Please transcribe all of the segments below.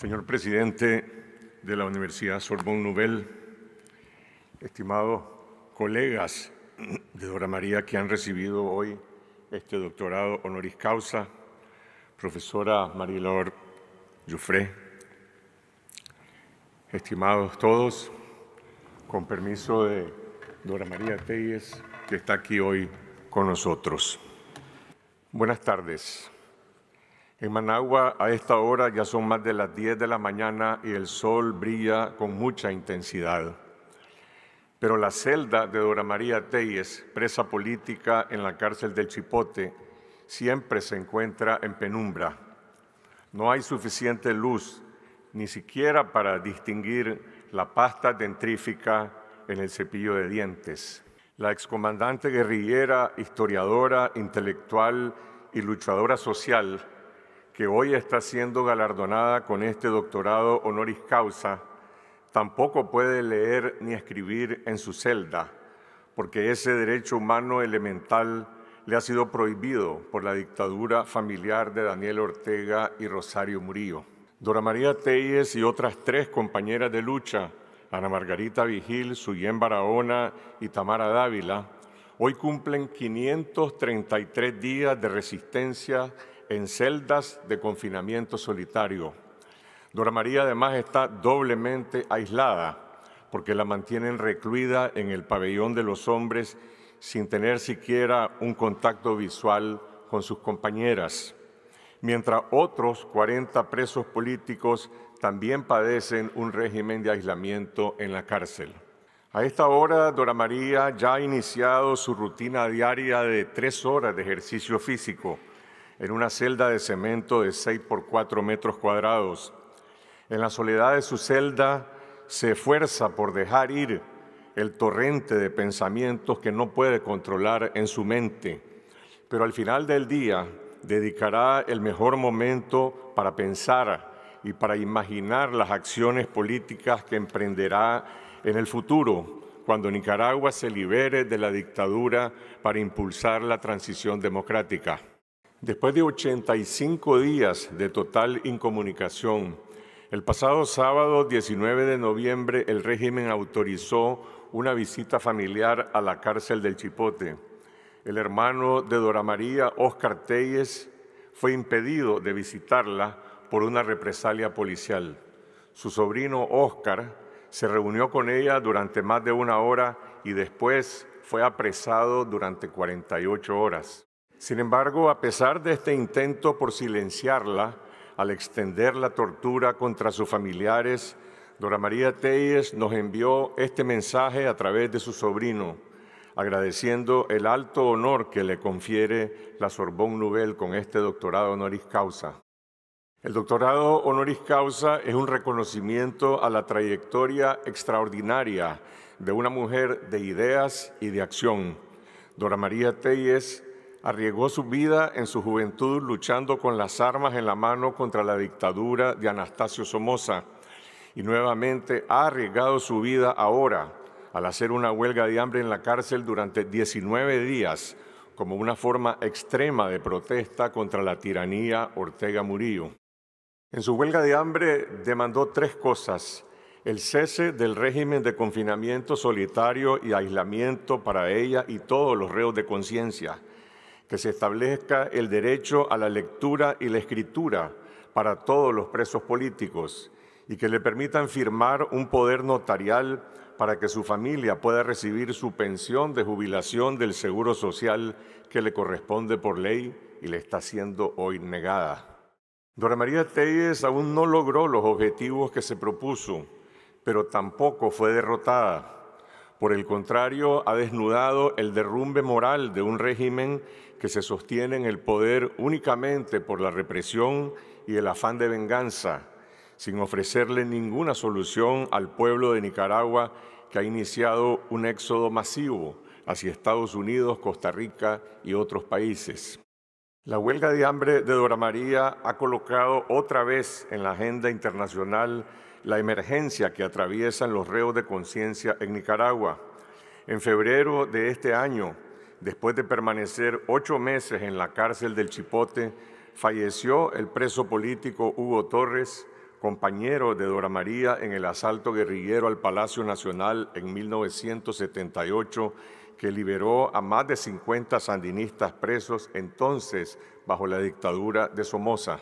Señor presidente de la Universidad Sorbón Nouvelle, estimados colegas de Dora María que han recibido hoy este doctorado honoris causa, profesora Marilor Jufré, estimados todos, con permiso de Dora María Telles, que está aquí hoy con nosotros. Buenas tardes. En Managua a esta hora ya son más de las 10 de la mañana y el sol brilla con mucha intensidad. Pero la celda de Dora María Teyes, presa política en la cárcel del Chipote, siempre se encuentra en penumbra. No hay suficiente luz, ni siquiera para distinguir la pasta dentrífica en el cepillo de dientes. La excomandante guerrillera, historiadora, intelectual y luchadora social, que hoy está siendo galardonada con este doctorado honoris causa, tampoco puede leer ni escribir en su celda, porque ese derecho humano elemental le ha sido prohibido por la dictadura familiar de Daniel Ortega y Rosario Murillo. Dora María Teyes y otras tres compañeras de lucha, Ana Margarita Vigil, Suyen Barahona y Tamara Dávila, hoy cumplen 533 días de resistencia en celdas de confinamiento solitario. Dora María además está doblemente aislada porque la mantienen recluida en el pabellón de los hombres sin tener siquiera un contacto visual con sus compañeras, mientras otros 40 presos políticos también padecen un régimen de aislamiento en la cárcel. A esta hora, Dora María ya ha iniciado su rutina diaria de tres horas de ejercicio físico en una celda de cemento de 6 por 4 metros cuadrados. En la soledad de su celda se esfuerza por dejar ir el torrente de pensamientos que no puede controlar en su mente. Pero al final del día dedicará el mejor momento para pensar y para imaginar las acciones políticas que emprenderá en el futuro, cuando Nicaragua se libere de la dictadura para impulsar la transición democrática. Después de 85 días de total incomunicación, el pasado sábado 19 de noviembre el régimen autorizó una visita familiar a la cárcel del Chipote. El hermano de Dora María, Óscar Telles, fue impedido de visitarla por una represalia policial. Su sobrino Óscar, se reunió con ella durante más de una hora y después fue apresado durante 48 horas. Sin embargo, a pesar de este intento por silenciarla, al extender la tortura contra sus familiares, Dora María Telles nos envió este mensaje a través de su sobrino, agradeciendo el alto honor que le confiere la Sorbonne Nouvelle con este doctorado honoris causa. El doctorado honoris causa es un reconocimiento a la trayectoria extraordinaria de una mujer de ideas y de acción. Dora María Telles arriesgó su vida en su juventud luchando con las armas en la mano contra la dictadura de Anastasio Somoza y nuevamente ha arriesgado su vida ahora al hacer una huelga de hambre en la cárcel durante 19 días como una forma extrema de protesta contra la tiranía Ortega Murillo. En su huelga de hambre demandó tres cosas. El cese del régimen de confinamiento solitario y aislamiento para ella y todos los reos de conciencia que se establezca el derecho a la lectura y la escritura para todos los presos políticos y que le permitan firmar un poder notarial para que su familia pueda recibir su pensión de jubilación del Seguro Social que le corresponde por ley y le está siendo hoy negada. Dora María Teyes aún no logró los objetivos que se propuso, pero tampoco fue derrotada. Por el contrario, ha desnudado el derrumbe moral de un régimen que se sostiene en el poder únicamente por la represión y el afán de venganza, sin ofrecerle ninguna solución al pueblo de Nicaragua que ha iniciado un éxodo masivo hacia Estados Unidos, Costa Rica y otros países. La huelga de hambre de Dora María ha colocado otra vez en la agenda internacional la emergencia que atraviesan los reos de conciencia en Nicaragua. En febrero de este año, después de permanecer ocho meses en la cárcel del Chipote, falleció el preso político Hugo Torres, compañero de Dora María en el asalto guerrillero al Palacio Nacional en 1978, que liberó a más de 50 sandinistas presos entonces bajo la dictadura de Somoza.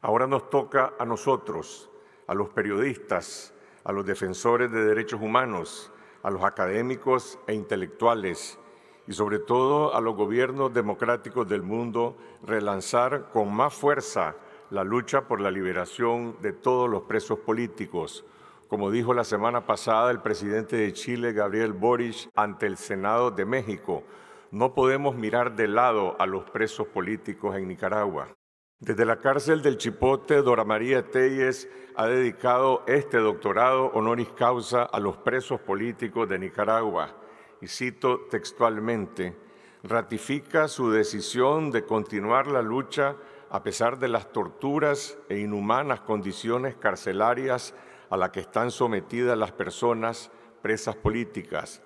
Ahora nos toca a nosotros, a los periodistas, a los defensores de derechos humanos, a los académicos e intelectuales, y sobre todo a los gobiernos democráticos del mundo relanzar con más fuerza la lucha por la liberación de todos los presos políticos. Como dijo la semana pasada el presidente de Chile, Gabriel Boric, ante el Senado de México, no podemos mirar de lado a los presos políticos en Nicaragua. Desde la cárcel del Chipote, Dora María Telles ha dedicado este doctorado honoris causa a los presos políticos de Nicaragua y cito textualmente, ratifica su decisión de continuar la lucha a pesar de las torturas e inhumanas condiciones carcelarias a las que están sometidas las personas presas políticas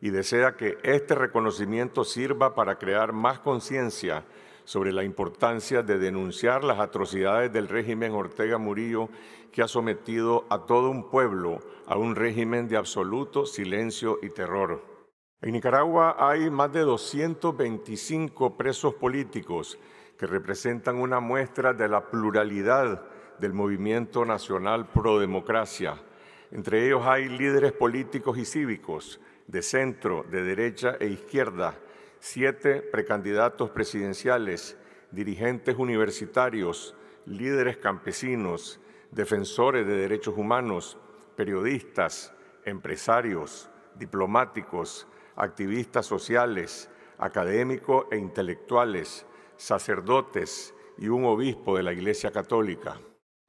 y desea que este reconocimiento sirva para crear más conciencia sobre la importancia de denunciar las atrocidades del régimen Ortega Murillo que ha sometido a todo un pueblo a un régimen de absoluto silencio y terror. En Nicaragua hay más de 225 presos políticos que representan una muestra de la pluralidad del movimiento nacional pro democracia. Entre ellos hay líderes políticos y cívicos de centro, de derecha e izquierda, siete precandidatos presidenciales, dirigentes universitarios, líderes campesinos, defensores de derechos humanos, periodistas, empresarios, diplomáticos, activistas sociales, académicos e intelectuales, sacerdotes y un obispo de la Iglesia Católica.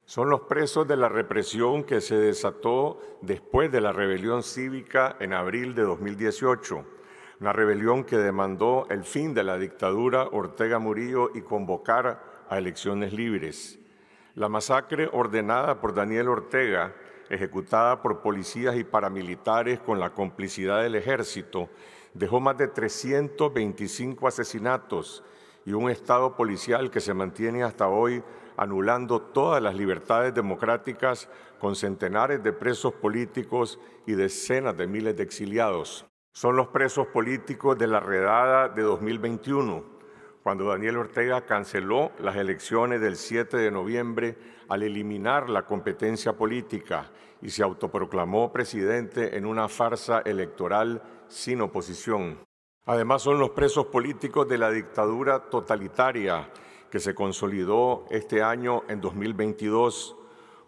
Son los presos de la represión que se desató después de la rebelión cívica en abril de 2018, una rebelión que demandó el fin de la dictadura Ortega Murillo y convocar a elecciones libres. La masacre ordenada por Daniel Ortega ejecutada por policías y paramilitares con la complicidad del ejército, dejó más de 325 asesinatos y un Estado policial que se mantiene hasta hoy anulando todas las libertades democráticas con centenares de presos políticos y decenas de miles de exiliados. Son los presos políticos de la redada de 2021, cuando Daniel Ortega canceló las elecciones del 7 de noviembre al eliminar la competencia política y se autoproclamó presidente en una farsa electoral sin oposición. Además son los presos políticos de la dictadura totalitaria que se consolidó este año en 2022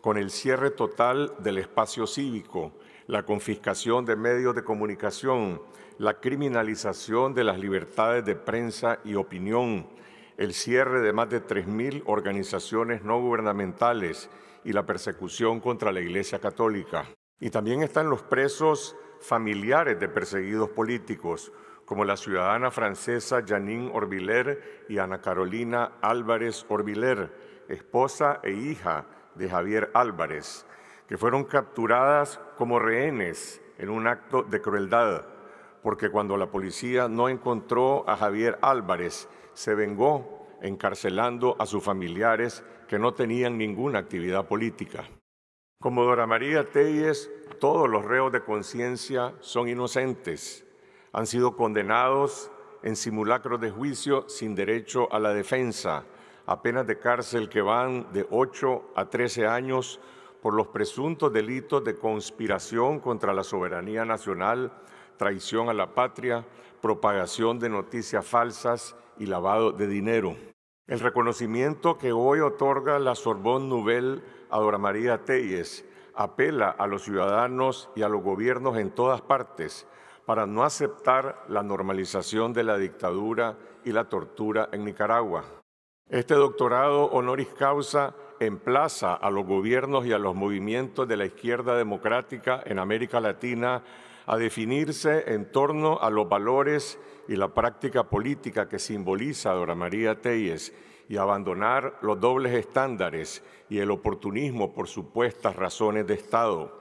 con el cierre total del espacio cívico, la confiscación de medios de comunicación, la criminalización de las libertades de prensa y opinión, el cierre de más de 3.000 organizaciones no gubernamentales y la persecución contra la Iglesia Católica. Y también están los presos familiares de perseguidos políticos, como la ciudadana francesa Janine Orbiler y Ana Carolina Álvarez Orbiler, esposa e hija de Javier Álvarez, que fueron capturadas como rehenes en un acto de crueldad, porque cuando la policía no encontró a Javier Álvarez, se vengó encarcelando a sus familiares que no tenían ninguna actividad política. Como Dora María Telles, todos los reos de conciencia son inocentes. Han sido condenados en simulacros de juicio sin derecho a la defensa a penas de cárcel que van de 8 a 13 años por los presuntos delitos de conspiración contra la soberanía nacional, traición a la patria, propagación de noticias falsas y lavado de dinero. El reconocimiento que hoy otorga la Sorbonne Nouvelle a Dora María Telles apela a los ciudadanos y a los gobiernos en todas partes para no aceptar la normalización de la dictadura y la tortura en Nicaragua. Este doctorado honoris causa emplaza a los gobiernos y a los movimientos de la izquierda democrática en América Latina a definirse en torno a los valores y la práctica política que simboliza Dora María Telles y abandonar los dobles estándares y el oportunismo por supuestas razones de Estado,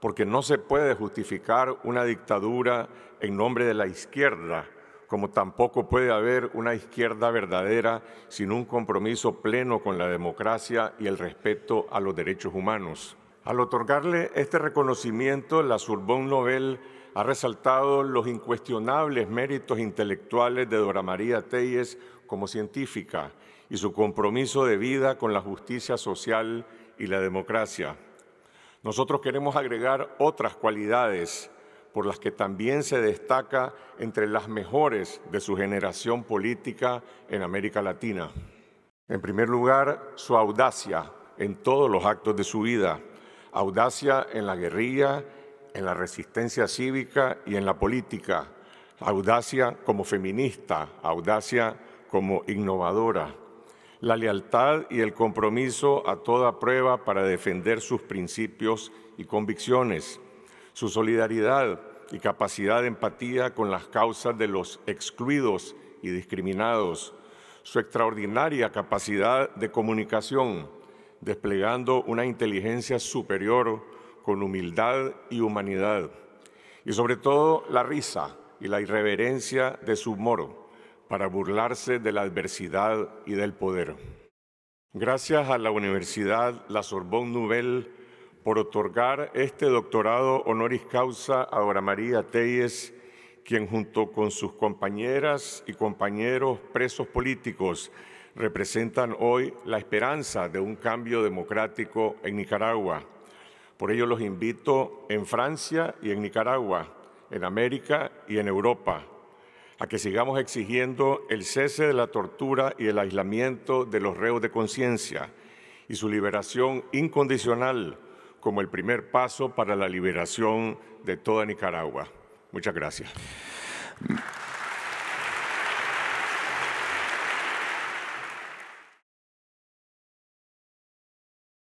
porque no se puede justificar una dictadura en nombre de la izquierda como tampoco puede haber una izquierda verdadera sin un compromiso pleno con la democracia y el respeto a los derechos humanos. Al otorgarle este reconocimiento, la Sorbonne Nobel ha resaltado los incuestionables méritos intelectuales de Dora María Telles como científica y su compromiso de vida con la justicia social y la democracia. Nosotros queremos agregar otras cualidades por las que también se destaca entre las mejores de su generación política en América Latina. En primer lugar, su audacia en todos los actos de su vida, audacia en la guerrilla, en la resistencia cívica y en la política, audacia como feminista, audacia como innovadora, la lealtad y el compromiso a toda prueba para defender sus principios y convicciones su solidaridad y capacidad de empatía con las causas de los excluidos y discriminados, su extraordinaria capacidad de comunicación, desplegando una inteligencia superior con humildad y humanidad, y sobre todo la risa y la irreverencia de su humor para burlarse de la adversidad y del poder. Gracias a la Universidad La Sorbonne Nouvelle, por otorgar este doctorado honoris causa a Dora María Telles, quien junto con sus compañeras y compañeros presos políticos representan hoy la esperanza de un cambio democrático en Nicaragua. Por ello los invito en Francia y en Nicaragua, en América y en Europa, a que sigamos exigiendo el cese de la tortura y el aislamiento de los reos de conciencia y su liberación incondicional como el primer paso para la liberación de toda Nicaragua. Muchas gracias.